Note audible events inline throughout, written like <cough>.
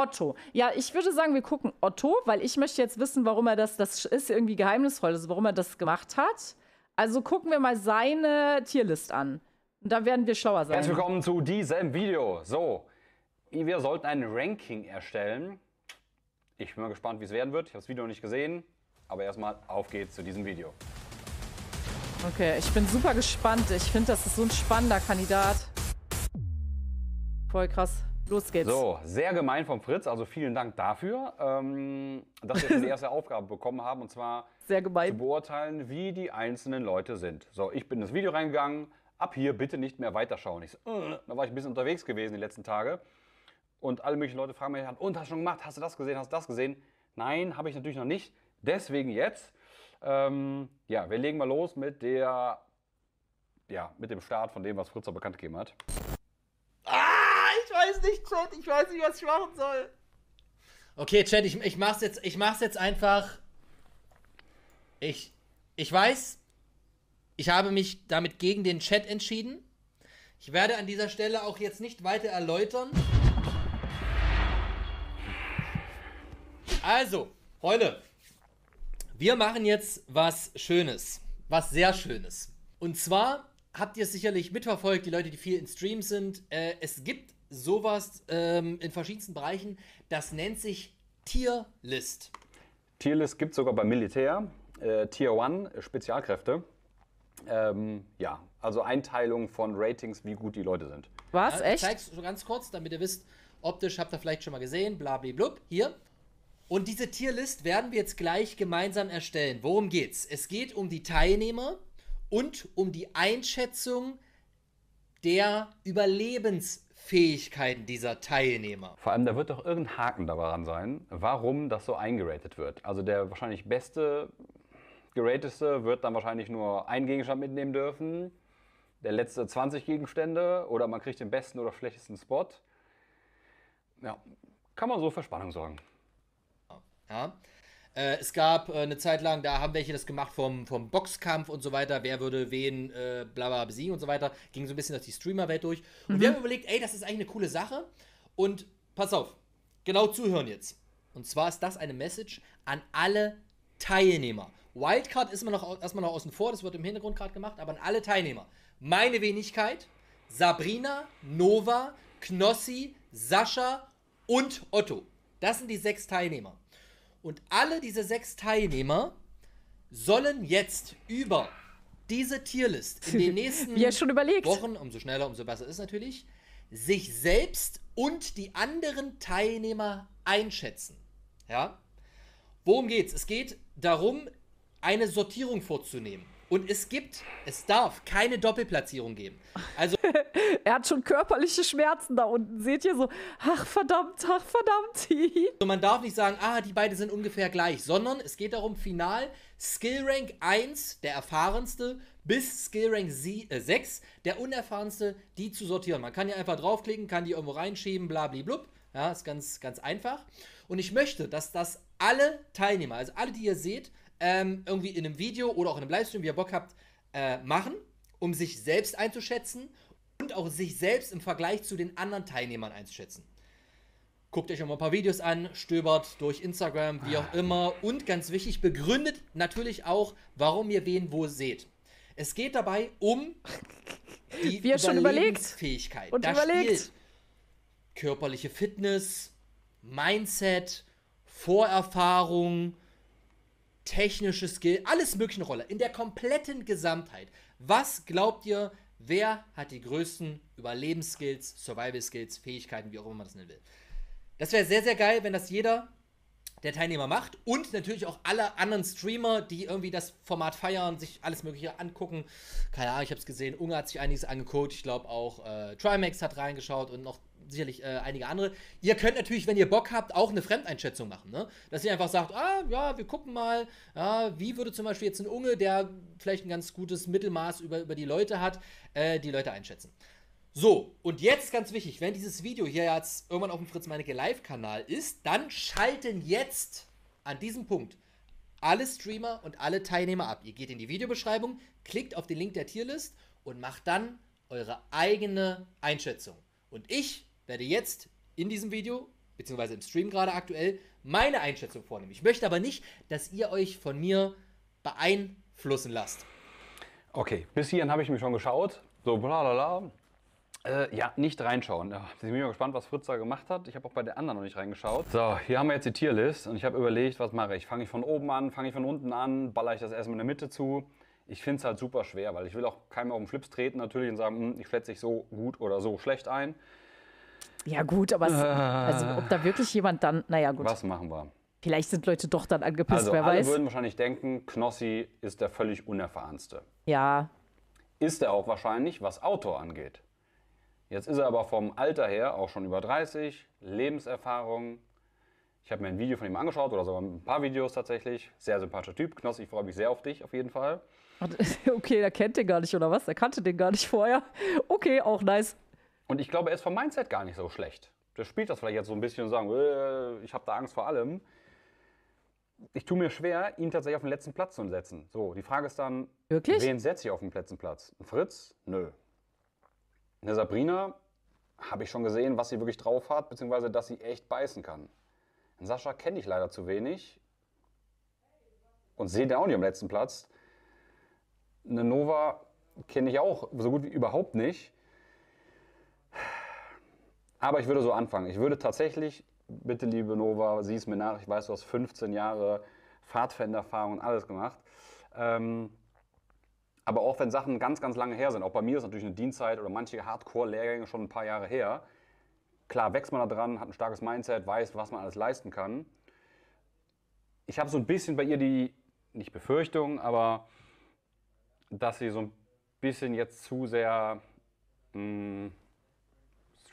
Otto. Ja, ich würde sagen, wir gucken Otto, weil ich möchte jetzt wissen, warum er das, das ist irgendwie geheimnisvoll, also warum er das gemacht hat. Also gucken wir mal seine Tierlist an. Und da werden wir schlauer sein. Herzlich willkommen zu diesem Video. So, wir sollten ein Ranking erstellen. Ich bin mal gespannt, wie es werden wird. Ich habe das Video noch nicht gesehen, aber erstmal auf geht's zu diesem Video. Okay, ich bin super gespannt. Ich finde, das ist so ein spannender Kandidat. Voll krass. Los geht's. So, sehr gemein von Fritz, also vielen Dank dafür, ähm, dass wir die erste Aufgabe bekommen haben, und zwar zu beurteilen, wie die einzelnen Leute sind. So, ich bin ins Video reingegangen, ab hier bitte nicht mehr weiterschauen. Ich so, äh, da war ich ein bisschen unterwegs gewesen die letzten Tage und alle möglichen Leute fragen mich, und hast du schon gemacht, hast du das gesehen, hast du das gesehen? Nein, habe ich natürlich noch nicht, deswegen jetzt. Ähm, ja, wir legen mal los mit der, ja, mit dem Start von dem, was Fritz auch bekannt gegeben hat nicht, Chat. Ich weiß nicht, was ich machen soll. Okay, Chat, ich, ich mach's jetzt, ich mach's jetzt einfach. Ich, ich weiß, ich habe mich damit gegen den Chat entschieden. Ich werde an dieser Stelle auch jetzt nicht weiter erläutern. Also, Freunde, wir machen jetzt was Schönes, was sehr Schönes. Und zwar habt ihr es sicherlich mitverfolgt, die Leute, die viel in Stream sind. Äh, es gibt sowas ähm, in verschiedensten Bereichen. Das nennt sich Tierlist. Tierlist gibt es sogar beim Militär. Äh, Tier 1, Spezialkräfte. Ähm, ja, also Einteilung von Ratings, wie gut die Leute sind. Was? Ja, ich echt? Ich zeig's so ganz kurz, damit ihr wisst, optisch habt ihr vielleicht schon mal gesehen, blablablub, hier. Und diese Tierlist werden wir jetzt gleich gemeinsam erstellen. Worum geht's? Es geht um die Teilnehmer und um die Einschätzung der Überlebens- Fähigkeiten dieser Teilnehmer. Vor allem, da wird doch irgendein Haken daran sein, warum das so eingeratet wird. Also der wahrscheinlich beste, gerateste wird dann wahrscheinlich nur einen Gegenstand mitnehmen dürfen, der letzte 20 Gegenstände oder man kriegt den besten oder schlechtesten Spot. Ja, kann man so für Spannung sorgen. Ja. Äh, es gab äh, eine Zeit lang, da haben welche das gemacht vom, vom Boxkampf und so weiter, wer würde wen äh, bla bla besiegen und so weiter. Ging so ein bisschen durch die Streamerwelt durch. Und mhm. wir haben überlegt, ey, das ist eigentlich eine coole Sache. Und pass auf, genau zuhören jetzt. Und zwar ist das eine Message an alle Teilnehmer. Wildcard ist man noch erstmal noch außen vor, das wird im Hintergrund gerade gemacht, aber an alle Teilnehmer. Meine Wenigkeit, Sabrina, Nova, Knossi, Sascha und Otto. Das sind die sechs Teilnehmer. Und alle diese sechs Teilnehmer sollen jetzt über diese Tierlist in den <laughs> nächsten Wochen, umso schneller, umso besser ist natürlich, sich selbst und die anderen Teilnehmer einschätzen. Ja? Worum geht's? Es geht darum, eine Sortierung vorzunehmen. Und es gibt, es darf keine Doppelplatzierung geben. Also <laughs> er hat schon körperliche Schmerzen da unten. Seht ihr so, ach verdammt, ach verdammt. <laughs> so, also man darf nicht sagen, ah, die beiden sind ungefähr gleich, sondern es geht darum, final Skill Rank 1, der erfahrenste, bis Skill Rank 6, äh, der unerfahrenste, die zu sortieren. Man kann ja einfach draufklicken, kann die irgendwo reinschieben, blablablub. Ja, ist ganz, ganz einfach. Und ich möchte, dass das alle Teilnehmer, also alle, die ihr seht, ähm, irgendwie in einem Video oder auch in einem Livestream, wie ihr Bock habt, äh, machen, um sich selbst einzuschätzen und auch sich selbst im Vergleich zu den anderen Teilnehmern einzuschätzen. Guckt euch auch mal ein paar Videos an, stöbert durch Instagram, wie auch ah. immer. Und ganz wichtig, begründet natürlich auch, warum ihr wen wo seht. Es geht dabei um <laughs> die wie schon überlegt. Und da überlegt. körperliche Fitness, Mindset, Vorerfahrung, technische Skill, alles mögliche Rolle, in der kompletten Gesamtheit. Was glaubt ihr, wer hat die größten Überlebensskills, Survival-Skills, Fähigkeiten, wie auch immer man das nennen will? Das wäre sehr, sehr geil, wenn das jeder der Teilnehmer macht und natürlich auch alle anderen Streamer, die irgendwie das Format feiern, sich alles Mögliche angucken. Keine Ahnung, ich habe es gesehen, Unge hat sich einiges angeguckt, ich glaube auch äh, Trimax hat reingeschaut und noch sicherlich äh, einige andere. Ihr könnt natürlich, wenn ihr Bock habt, auch eine Fremdeinschätzung machen. Ne? Dass ihr einfach sagt, ah, ja, wir gucken mal, ja, wie würde zum Beispiel jetzt ein Unge, der vielleicht ein ganz gutes Mittelmaß über, über die Leute hat, äh, die Leute einschätzen. So, und jetzt ganz wichtig, wenn dieses Video hier jetzt irgendwann auf dem Fritz Meinecke Live-Kanal ist, dann schalten jetzt an diesem Punkt alle Streamer und alle Teilnehmer ab. Ihr geht in die Videobeschreibung, klickt auf den Link der Tierlist und macht dann eure eigene Einschätzung. Und ich werde jetzt in diesem Video, beziehungsweise im Stream gerade aktuell, meine Einschätzung vornehmen. Ich möchte aber nicht, dass ihr euch von mir beeinflussen lasst. Okay, bis hierhin habe ich mich schon geschaut. So, blablabla. Äh, ja, nicht reinschauen. Ja, ich bin mal gespannt, was Fritz da gemacht hat. Ich habe auch bei der anderen noch nicht reingeschaut. So, hier haben wir jetzt die Tierlist und ich habe überlegt, was mache ich? Fange ich von oben an, fange ich von unten an, baller ich das erstmal in der Mitte zu? Ich finde es halt super schwer, weil ich will auch keinem auf den Flips treten natürlich und sagen, hm, ich schätze dich so gut oder so schlecht ein. Ja, gut, aber es, also, ob da wirklich jemand dann, naja, gut. Was machen wir? Vielleicht sind Leute doch dann angepisst, also, wer alle weiß. würden wahrscheinlich denken, Knossi ist der völlig Unerfahrenste. Ja. Ist er auch wahrscheinlich, was Autor angeht. Jetzt ist er aber vom Alter her auch schon über 30, Lebenserfahrung. Ich habe mir ein Video von ihm angeschaut oder sogar ein paar Videos tatsächlich. Sehr sympathischer Typ. Knossi, ich freue mich sehr auf dich auf jeden Fall. <laughs> Okay, der kennt den gar nicht oder was? Er kannte den gar nicht vorher. Okay, auch nice. Und ich glaube, er ist vom Mindset gar nicht so schlecht. Der spielt das vielleicht jetzt so ein bisschen und sagen, äh, ich habe da Angst vor allem. Ich tue mir schwer, ihn tatsächlich auf den letzten Platz zu setzen. So, die Frage ist dann, Wirklich? wen setze ich auf den letzten Platz? Ein Fritz? Nö. Eine Sabrina habe ich schon gesehen, was sie wirklich drauf hat, beziehungsweise dass sie echt beißen kann. Einen Sascha kenne ich leider zu wenig und sehe den auch nicht am letzten Platz. Eine Nova kenne ich auch so gut wie überhaupt nicht. Aber ich würde so anfangen. Ich würde tatsächlich, bitte liebe Nova, sieh es mir nach, ich weiß, du hast 15 Jahre Pfadfindererfahrung und alles gemacht. Ähm, aber auch wenn Sachen ganz, ganz lange her sind, auch bei mir ist natürlich eine Dienstzeit oder manche Hardcore-Lehrgänge schon ein paar Jahre her, klar wächst man da dran, hat ein starkes Mindset, weiß, was man alles leisten kann. Ich habe so ein bisschen bei ihr die, nicht Befürchtung, aber dass sie so ein bisschen jetzt zu sehr mh, mm,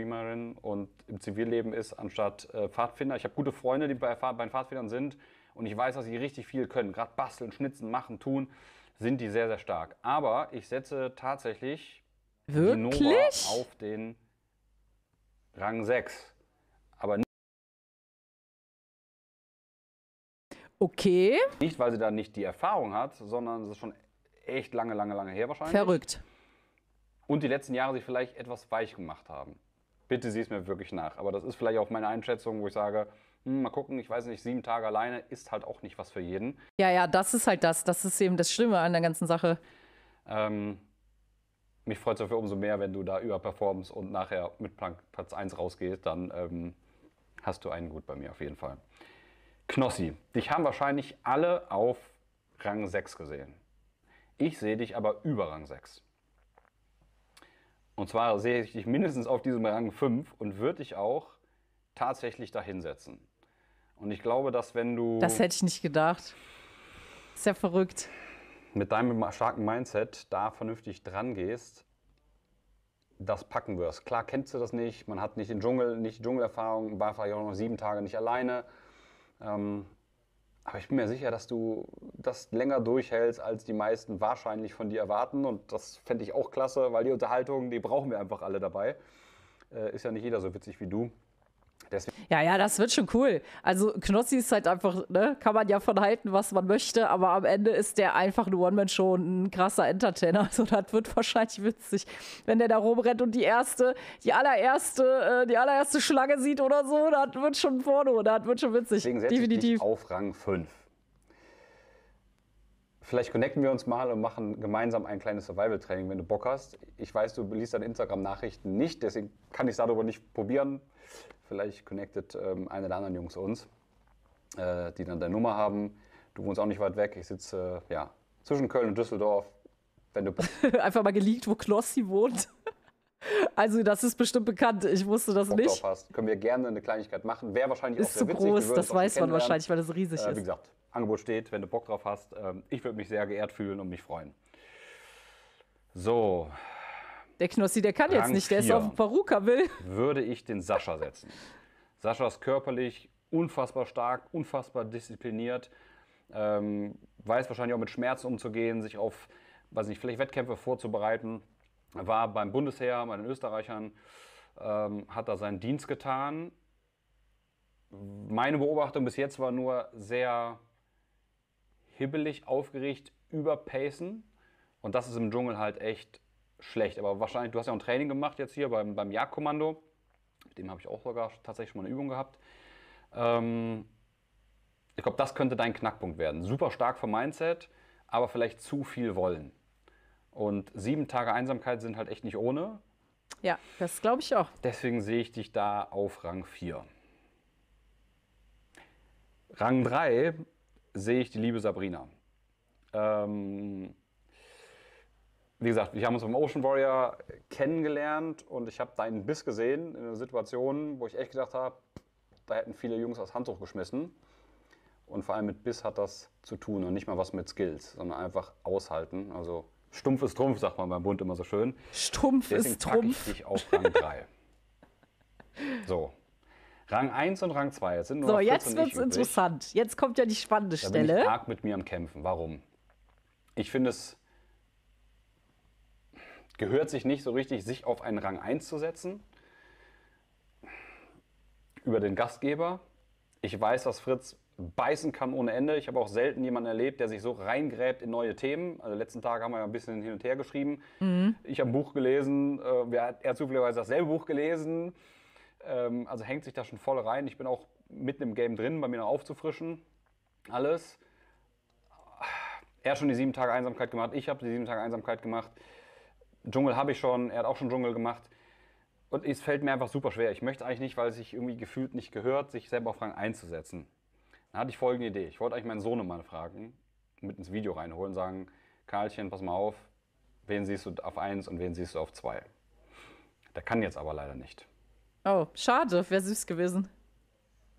Streamerin und im Zivilleben ist, anstatt äh, Pfadfinder. Ich habe gute Freunde, die bei, bei den Pfadfindern sind und ich weiß, dass sie richtig viel können. Gerade basteln, schnitzen, machen, tun, sind die sehr, sehr stark. Aber ich setze tatsächlich Wirklich? die Nova auf den Rang 6. Aber nicht Okay. Nicht, weil sie da nicht die Erfahrung hat, sondern es ist schon echt lange, lange, lange her wahrscheinlich. Verrückt. Und die letzten Jahre sich vielleicht etwas weich gemacht haben bitte sieh es mir wirklich nach. Aber das ist vielleicht auch meine Einschätzung, wo ich sage, hm, mal gucken, ich weiß nicht, sieben Tage alleine ist halt auch nicht was für jeden. Ja, ja, das ist halt das. Das ist eben das Schlimme an der ganzen Sache. Ähm, mich freut es dafür umso mehr, wenn du da überperformst und nachher mit Platz 1 rausgehst, dann ähm, hast du einen gut bei mir auf jeden Fall. Knossi, dich haben wahrscheinlich alle auf Rang 6 gesehen. Ich sehe dich aber über Rang 6. Und zwar sehe ich dich mindestens auf diesem Rang 5 und würde dich auch tatsächlich dahinsetzen. Und ich glaube, dass wenn du. Das hätte ich nicht gedacht. Ist ja verrückt. Mit deinem starken Mindset da vernünftig dran gehst, das packen wirst. Klar kennst du das nicht, man hat nicht den Dschungel, nicht Dschungelerfahrung, war vielleicht auch noch sieben Tage nicht alleine. Ähm, aber ich bin mir sicher, dass du das länger durchhältst, als die meisten wahrscheinlich von dir erwarten. Und das fände ich auch klasse, weil die Unterhaltung, die brauchen wir einfach alle dabei. Äh, ist ja nicht jeder so witzig wie du. Deswegen ja, ja, das wird schon cool. Also Knossi ist halt einfach, ne, kann man ja von halten, was man möchte, aber am Ende ist der einfach eine One-Man-Show und ein krasser Entertainer. <laughs> Also das wird wahrscheinlich witzig, wenn der da rumrennt und die erste, die allererste, äh, die allererste Schlange sieht oder so, das wird schon Porno, das wird schon witzig. Deswegen setze Definitiv. Ich dich auf Rang 5. Vielleicht connecten wir uns mal und machen gemeinsam ein kleines Survival-Training, wenn du Bock hast. Ich weiß, du liest deine Instagram-Nachrichten nicht, deswegen kann ich es darüber nicht probieren. Vielleicht connectet ähm, einer der anderen Jungs uns, äh, die dann deine Nummer haben. Du wohnst auch nicht weit weg. Ich sitze äh, ja, zwischen Köln und Düsseldorf. Wenn du <laughs> Einfach mal geleakt, wo Knossi wohnt. Also das ist bestimmt bekannt. Ich wusste das Bock nicht. Hast, können wir gerne eine Kleinigkeit machen. Wäre wahrscheinlich ist auch sehr zu witzig. groß. Das weiß man wahrscheinlich, weil das riesig äh, ist. Wie gesagt, Angebot steht, wenn du Bock drauf hast. Ähm, ich würde mich sehr geehrt fühlen und mich freuen. So. Der Knossi, der kann Rang jetzt nicht, der ist auf dem Paruka will. Würde ich den Sascha setzen. Sascha ist körperlich unfassbar stark, unfassbar diszipliniert, ähm, weiß wahrscheinlich auch mit Schmerzen umzugehen, sich auf, weiß nicht, vielleicht Wettkämpfe vorzubereiten. War beim Bundesheer, bei den Österreichern, ähm, hat da seinen Dienst getan. Meine Beobachtung bis jetzt war nur sehr hibbelig, aufgeregt überpacen. Und das ist im Dschungel halt echt schlecht. Aber wahrscheinlich, du hast ja auch ein Training gemacht jetzt hier beim, beim Jagdkommando. Mit dem habe ich auch sogar tatsächlich schon mal eine Übung gehabt. Ähm, ich glaube, das könnte dein Knackpunkt werden. Super stark vom Mindset, aber vielleicht zu viel wollen. Und sieben Tage Einsamkeit sind halt echt nicht ohne. Ja, das glaube ich auch. Deswegen sehe ich dich da auf Rang 4. Rang 3 sehe ich die liebe Sabrina. Ähm, wie gesagt, wir haben uns beim Ocean Warrior kennengelernt und ich habe deinen Biss gesehen in einer Situation, wo ich echt gedacht habe, da hätten viele Jungs aus Handtuch geschmissen. Und vor allem mit Biss hat das zu tun und nicht mal was mit Skills, sondern einfach aushalten. Also stumpf ist Trumpf, sagt man beim Bund immer so schön. Stumpf Deswegen ist Trumpf. Deswegen ich dich auf Rang 3. <laughs> So, Rang 1 und Rang 2. Jetzt sind nur so, jetzt wird es interessant. Jetzt kommt ja die spannende da Stelle. Bin ich arg mit mir am Kämpfen. Warum? Ich finde, es gehört sich nicht so richtig, sich auf einen Rang 1 zu setzen. Über den Gastgeber. Ich weiß, dass Fritz beißen kann ohne Ende. Ich habe auch selten jemanden erlebt, der sich so reingräbt in neue Themen. Also letzten Tage haben wir ja ein bisschen hin und her geschrieben. Mhm. Ich habe ein Buch gelesen, äh, er hat zufälligerweise dasselbe Buch gelesen. Ähm, also hängt sich da schon voll rein. Ich bin auch mitten im Game drin, bei mir noch aufzufrischen. Alles. Er hat schon die sieben Tage Einsamkeit gemacht. Ich habe die sieben Tage Einsamkeit gemacht. Dschungel habe ich schon. Er hat auch schon Dschungel gemacht. Und es fällt mir einfach super schwer. Ich möchte eigentlich nicht, weil es sich irgendwie gefühlt nicht gehört, sich selber auf Rang einzusetzen. Dann hatte ich folgende Idee. Ich wollte eigentlich meinen Sohn mal fragen, mit ins Video reinholen, sagen, Karlchen, pass mal auf, wen siehst du auf 1 und wen siehst du auf 2? Der kann jetzt aber leider nicht. Oh, schade, wäre süß gewesen.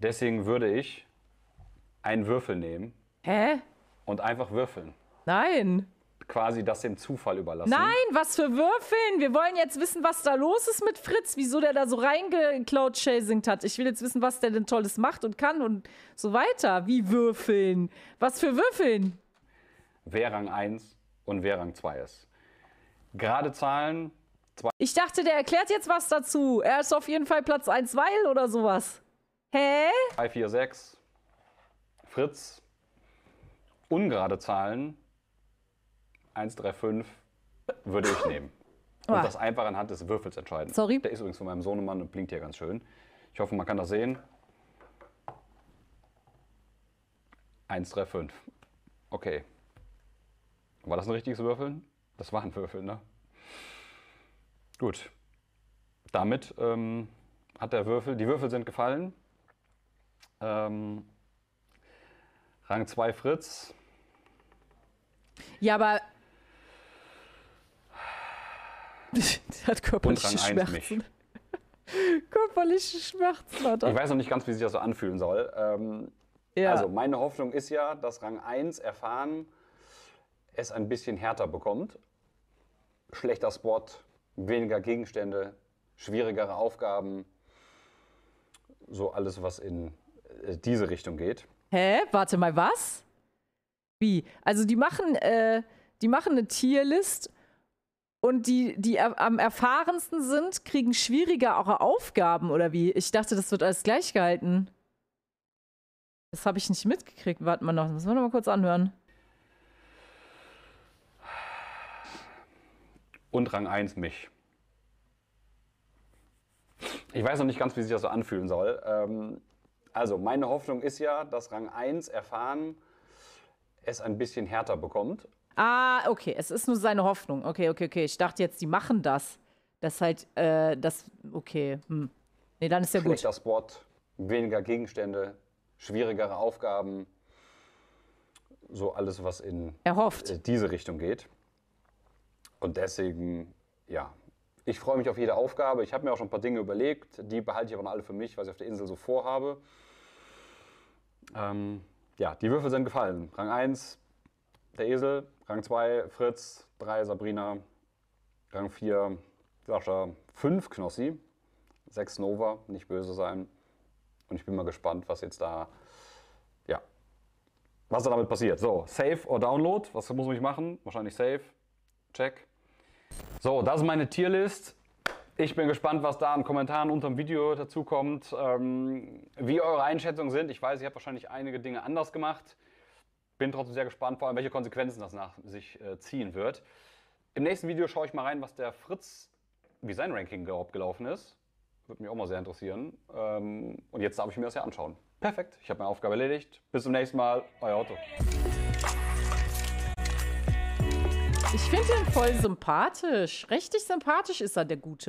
Deswegen würde ich einen Würfel nehmen. Hä? Und einfach würfeln. Nein. Quasi das dem Zufall überlassen. Nein, was für Würfeln? Wir wollen jetzt wissen, was da los ist mit Fritz, wieso der da so reingeCloud-Chasingt hat. Ich will jetzt wissen, was der denn Tolles macht und kann und so weiter. Wie würfeln? Was für Würfeln? Wer Rang 1 und wer Rang 2 ist. Gerade Zahlen, 2. Ich dachte, der erklärt jetzt was dazu. Er ist auf jeden Fall Platz 1, weil oder sowas. Hä? 3, 4, 6. Fritz. Ungerade Zahlen. 1, 3, 5 würde ich nehmen. Und Oha. das einfach anhand des Würfels entscheiden. Sorry. Der ist übrigens von meinem Sohnemann und blinkt hier ganz schön. Ich hoffe, man kann das sehen. 1, 3, 5. Okay. War das ein richtiges Würfeln? Das war ein Würfel, ne? Gut. Damit ähm, hat der Würfel, die Würfel sind gefallen. Ähm, Rang 2 Fritz. Ja, aber. <laughs> hat körperliche Und Rang 1 mich. <laughs> körperliche Schmerzen hat Ich weiß noch nicht ganz, wie sich das so anfühlen soll. Ähm, ja. Also, meine Hoffnung ist ja, dass Rang 1 erfahren es ein bisschen härter bekommt. Schlechter Spot, weniger Gegenstände, schwierigere Aufgaben, so alles, was in äh, diese Richtung geht. Hä? Warte mal, was? Wie? Also die machen, äh, die machen eine Tierlist und die, die er am erfahrensten sind, kriegen schwierigere Aufgaben oder wie? Ich dachte, das wird alles gleich gehalten. Das habe ich nicht mitgekriegt. Warte mal noch, das müssen wir noch mal kurz anhören. und Rang 1 mich. Ich weiß noch nicht ganz, wie sich das so anfühlen soll. Ähm, also, meine Hoffnung ist ja, dass Rang 1 erfahren es ein bisschen härter bekommt. Ah, okay, es ist nur seine Hoffnung. Okay, okay, okay. Ich dachte jetzt, die machen das. Das halt, äh, das, okay. Hm. Nee, dann ist ja gut. Schlechter Spot, weniger Gegenstände, schwierigere Aufgaben. So alles, was in Erhofft. Äh, diese Richtung geht. Und deswegen, ja, ich freue mich auf jede Aufgabe. Ich habe mir auch schon ein paar Dinge überlegt. Die behalte ich aber alle für mich, was ich auf der Insel so vorhabe. Ähm, ja, die Würfel sind gefallen. Rang 1, der Esel. Rang 2, Fritz. 3, Sabrina. Rang 4, Sascha. 5, Knossi. 6, Nova. Nicht böse sein. Und ich bin mal gespannt, was jetzt da, ja, was da damit passiert. So, Save or Download. Was muss ich machen? Wahrscheinlich Save. Check. So, das ist meine Tierlist. Ich bin gespannt, was da an Kommentaren unter dem Video dazu kommt, ähm, wie eure Einschätzungen sind. Ich weiß, ich habe wahrscheinlich einige Dinge anders gemacht. Bin trotzdem sehr gespannt, vor allem welche Konsequenzen das nach sich äh, ziehen wird. Im nächsten Video schaue ich mal rein, was der Fritz, wie sein Ranking überhaupt gelaufen ist. Würde mich auch mal sehr interessieren. Ähm, und jetzt darf ich mir das ja anschauen. Perfekt, ich habe meine Aufgabe erledigt. Bis zum nächsten Mal, euer Otto. Ich finde ihn voll sympathisch. Richtig sympathisch ist er, der Gute.